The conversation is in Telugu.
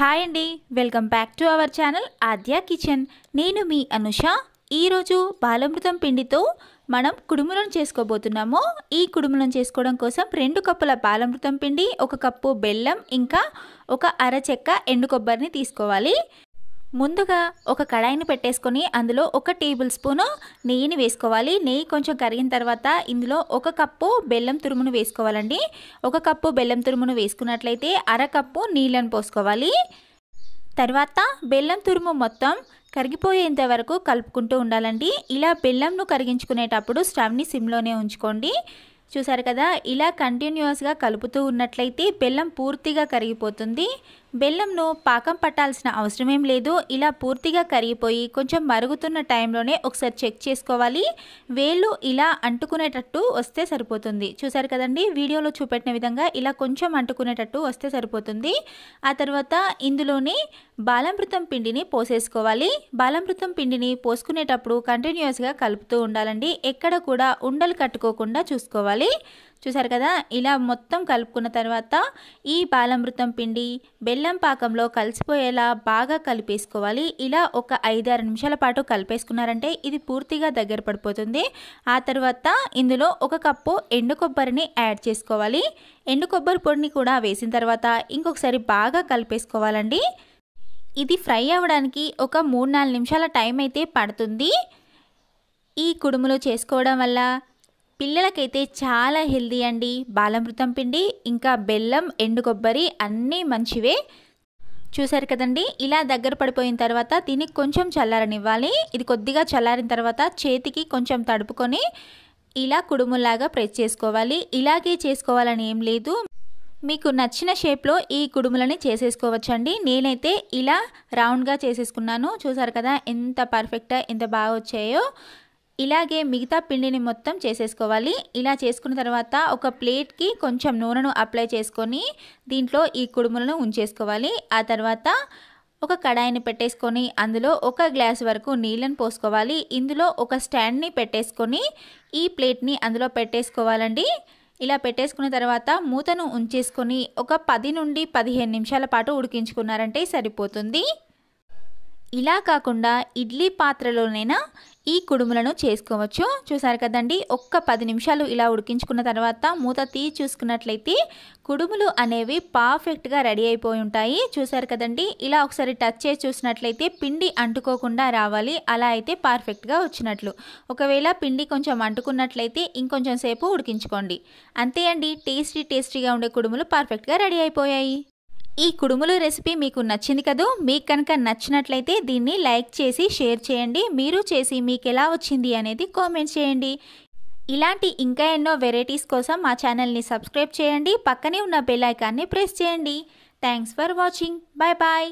హాయ్ అండి welcome back to our channel Aadya kitchen నేను మీ అనుష ఈరోజు బాలమృతం పిండితో మనం కుడుములను చేసుకోబోతున్నాము ఈ కుడుములను చేసుకోవడం కోసం రెండు కప్పుల బాలమృతం పిండి ఒక కప్పు బెల్లం ఇంకా ఒక అరచెక్క ఎండు కొబ్బరిని తీసుకోవాలి ముందుగా ఒక కడాయిని పెట్టేసుకొని అందులో ఒక టేబుల్ స్పూను నెయ్యిని వేసుకోవాలి నెయ్యి కొంచెం కరిగిన తర్వాత ఇందులో ఒక కప్పు బెల్లం తురుమును వేసుకోవాలండి ఒక కప్పు బెల్లం తురుమును వేసుకున్నట్లయితే అరకప్పు నీళ్ళను పోసుకోవాలి తర్వాత బెల్లం తురుము మొత్తం కరిగిపోయేంత వరకు కలుపుకుంటూ ఉండాలండి ఇలా బెల్లంను కరిగించుకునేటప్పుడు స్టవ్ని సిమ్లోనే ఉంచుకోండి చూసారు కదా ఇలా కంటిన్యూస్గా కలుపుతూ ఉన్నట్లయితే బెల్లం పూర్తిగా కరిగిపోతుంది బెల్లంను పాకం పట్టాల్సిన అవసరమేం లేదు ఇలా పూర్తిగా కరిగిపోయి కొంచెం మరుగుతున్న టైంలోనే ఒకసారి చెక్ చేసుకోవాలి వేళ్ళు ఇలా అంటుకునేటట్టు వస్తే సరిపోతుంది చూసారు కదండి వీడియోలో చూపెట్టిన విధంగా ఇలా కొంచెం అంటుకునేటట్టు వస్తే సరిపోతుంది ఆ తర్వాత ఇందులోనే బాలామృతం పిండిని పోసేసుకోవాలి బాలామృతం పిండిని పోసుకునేటప్పుడు కంటిన్యూస్గా కలుపుతూ ఉండాలండి ఎక్కడ కూడా ఉండలు కట్టుకోకుండా చూసుకోవాలి చూసారు కదా ఇలా మొత్తం కలుపుకున్న తర్వాత ఈ బాలమృతం పిండి బెల్లం పాకంలో కలిసిపోయేలా బాగా కలిపేసుకోవాలి ఇలా ఒక ఐదారు నిమిషాల పాటు కలిపేసుకున్నారంటే ఇది పూర్తిగా దగ్గర పడిపోతుంది ఆ తర్వాత ఇందులో ఒక కప్పు ఎండు కొబ్బరిని యాడ్ చేసుకోవాలి ఎండు కొబ్బరి పొడిని కూడా వేసిన తర్వాత ఇంకొకసారి బాగా కలిపేసుకోవాలండి ఇది ఫ్రై అవ్వడానికి ఒక మూడు నాలుగు నిమిషాల టైం అయితే పడుతుంది ఈ కుడుములు చేసుకోవడం వల్ల పిల్లలకైతే చాలా హెల్దీ అండి బాలమృతం పిండి ఇంకా బెల్లం ఎండు కొబ్బరి అన్నీ మంచివే చూసారు కదండి ఇలా దగ్గర పడిపోయిన తర్వాత దీనికి కొంచెం చల్లారనివ్వాలి ఇది కొద్దిగా చల్లారిన తర్వాత చేతికి కొంచెం తడుపుకొని ఇలా కుడుములాగా ప్రెస్ చేసుకోవాలి ఇలాగే చేసుకోవాలని ఏం లేదు మీకు నచ్చిన షేప్లో ఈ కుడుములని చేసేసుకోవచ్చండి నేనైతే ఇలా రౌండ్గా చేసేసుకున్నాను చూసారు కదా ఎంత పర్ఫెక్ట్ ఎంత బాగా వచ్చాయో ఇలాగే మిగతా పిండిని మొత్తం చేసేసుకోవాలి ఇలా చేసుకున్న తర్వాత ఒక ప్లేట్కి కొంచెం నూనెను అప్లై చేసుకొని దీంట్లో ఈ కుడుములను ఉంచేసుకోవాలి ఆ తర్వాత ఒక కడాయిని పెట్టేసుకొని అందులో ఒక గ్లాస్ వరకు నీళ్ళని పోసుకోవాలి ఇందులో ఒక స్టాండ్ని పెట్టేసుకొని ఈ ప్లేట్ని అందులో పెట్టేసుకోవాలండి ఇలా పెట్టేసుకున్న తర్వాత మూతను ఉంచేసుకొని ఒక పది నుండి పదిహేను నిమిషాల పాటు ఉడికించుకున్నారంటే సరిపోతుంది ఇలా కాకుండా ఇడ్లీ పాత్రలోనైనా ఈ కుడుములను చేసుకోవచ్చు చూసారు కదండి ఒక్క పది నిమిషాలు ఇలా ఉడికించుకున్న తర్వాత మూత తీ చూసుకున్నట్లయితే కుడుములు అనేవి పర్ఫెక్ట్గా రెడీ అయిపోయి ఉంటాయి చూసారు కదండి ఇలా ఒకసారి టచ్ చేసి చూసినట్లయితే పిండి అంటుకోకుండా రావాలి అలా అయితే పర్ఫెక్ట్గా వచ్చినట్లు ఒకవేళ పిండి కొంచెం అంటుకున్నట్లయితే ఇంకొంచెం సేపు ఉడికించుకోండి అంతే అండి టేస్టీ టేస్టీగా ఉండే కుడుములు పర్ఫెక్ట్గా రెడీ అయిపోయాయి ఈ కుడుములు రెసిపీ మీకు నచ్చింది కదూ మీకు కనుక నచ్చినట్లయితే దీన్ని లైక్ చేసి షేర్ చేయండి మీరు చేసి మీకు ఎలా వచ్చింది అనేది కామెంట్ చేయండి ఇలాంటి ఇంకా ఎన్నో వెరైటీస్ కోసం మా ఛానల్ని సబ్స్క్రైబ్ చేయండి పక్కనే ఉన్న బెల్ ఐకాన్ని ప్రెస్ చేయండి thanks for watching bye bye